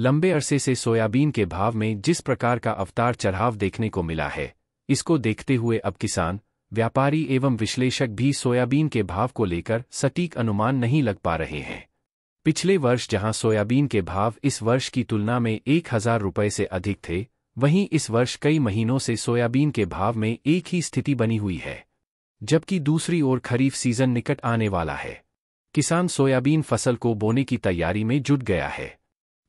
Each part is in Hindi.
लंबे अरसे से सोयाबीन के भाव में जिस प्रकार का अवतार चढ़ाव देखने को मिला है इसको देखते हुए अब किसान व्यापारी एवं विश्लेषक भी सोयाबीन के भाव को लेकर सटीक अनुमान नहीं लग पा रहे हैं पिछले वर्ष जहां सोयाबीन के भाव इस वर्ष की तुलना में एक हजार रुपये से अधिक थे वहीं इस वर्ष कई महीनों से सोयाबीन के भाव में एक ही स्थिति बनी हुई है जबकि दूसरी ओर खरीफ सीजन निकट आने वाला है किसान सोयाबीन फसल को बोने की तैयारी में जुट गया है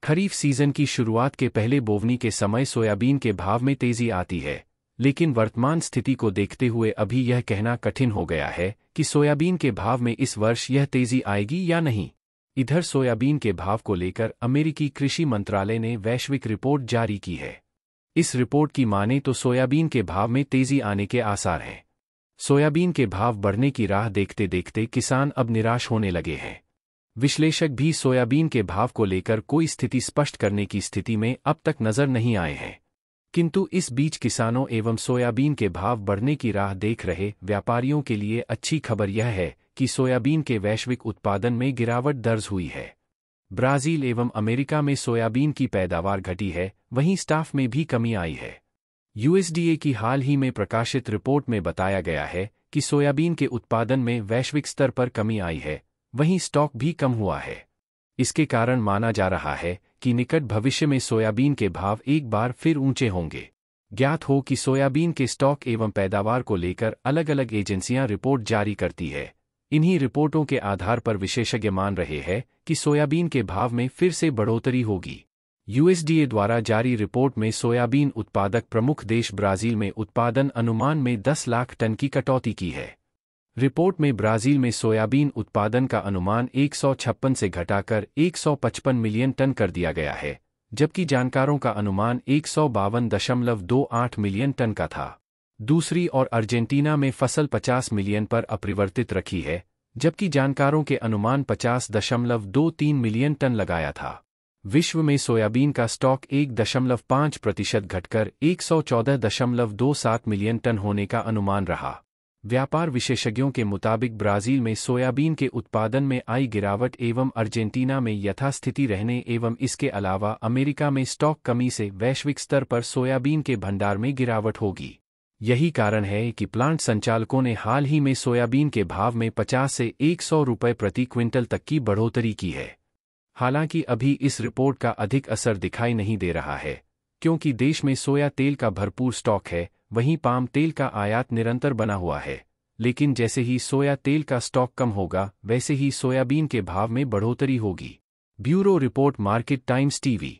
खरीफ सीजन की शुरुआत के पहले बोवनी के समय सोयाबीन के भाव में तेजी आती है लेकिन वर्तमान स्थिति को देखते हुए अभी यह कहना कठिन हो गया है कि सोयाबीन के भाव में इस वर्ष यह तेजी आएगी या नहीं इधर सोयाबीन के भाव को लेकर अमेरिकी कृषि मंत्रालय ने वैश्विक रिपोर्ट जारी की है इस रिपोर्ट की माने तो सोयाबीन के भाव में तेजी आने के आसार हैं सोयाबीन के भाव बढ़ने की राह देखते देखते किसान अब निराश होने लगे हैं विश्लेषक भी सोयाबीन के भाव को लेकर कोई स्थिति स्पष्ट करने की स्थिति में अब तक नजर नहीं आए हैं किंतु इस बीच किसानों एवं सोयाबीन के भाव बढ़ने की राह देख रहे व्यापारियों के लिए अच्छी खबर यह है कि सोयाबीन के वैश्विक उत्पादन में गिरावट दर्ज हुई है ब्राजील एवं अमेरिका में सोयाबीन की पैदावार घटी है वहीं स्टाफ में भी कमी आई है यूएसडीए की हाल ही में प्रकाशित रिपोर्ट में बताया गया है कि सोयाबीन के उत्पादन में वैश्विक स्तर पर कमी आई है वहीं स्टॉक भी कम हुआ है इसके कारण माना जा रहा है कि निकट भविष्य में सोयाबीन के भाव एक बार फिर ऊंचे होंगे ज्ञात हो कि सोयाबीन के स्टॉक एवं पैदावार को लेकर अलग अलग एजेंसियां रिपोर्ट जारी करती है इन्हीं रिपोर्टों के आधार पर विशेषज्ञ मान रहे हैं कि सोयाबीन के भाव में फिर से बढ़ोतरी होगी यूएसडीए द्वारा जारी रिपोर्ट में सोयाबीन उत्पादक प्रमुख देश ब्राजील में उत्पादन अनुमान में 10 लाख टन की कटौती की है रिपोर्ट में ब्राजील में सोयाबीन उत्पादन का अनुमान एक से घटाकर 155 मिलियन टन कर दिया गया है जबकि जानकारों का अनुमान एक मिलियन टन का था दूसरी और अर्जेंटीना में फसल 50 मिलियन पर अपरिवर्तित रखी है जबकि जानकारों के अनुमान 50.23 मिलियन टन लगाया था विश्व में सोयाबीन का स्टॉक 1.5 प्रतिशत घटकर 114.27 मिलियन टन होने का अनुमान रहा व्यापार विशेषज्ञों के मुताबिक ब्राजील में सोयाबीन के उत्पादन में आई गिरावट एवं अर्जेंटीना में यथास्थिति रहने एवं इसके अलावा अमेरिका में स्टॉक कमी से वैश्विक स्तर पर सोयाबीन के भंडार में गिरावट होगी यही कारण है कि प्लांट संचालकों ने हाल ही में सोयाबीन के भाव में 50 से 100 रुपये प्रति क्विंटल तक की बढ़ोतरी की है हालांकि अभी इस रिपोर्ट का अधिक असर दिखाई नहीं दे रहा है क्योंकि देश में सोया तेल का भरपूर स्टॉक है वहीं पाम तेल का आयात निरंतर बना हुआ है लेकिन जैसे ही सोया तेल का स्टॉक कम होगा वैसे ही सोयाबीन के भाव में बढ़ोतरी होगी bureau report market times TV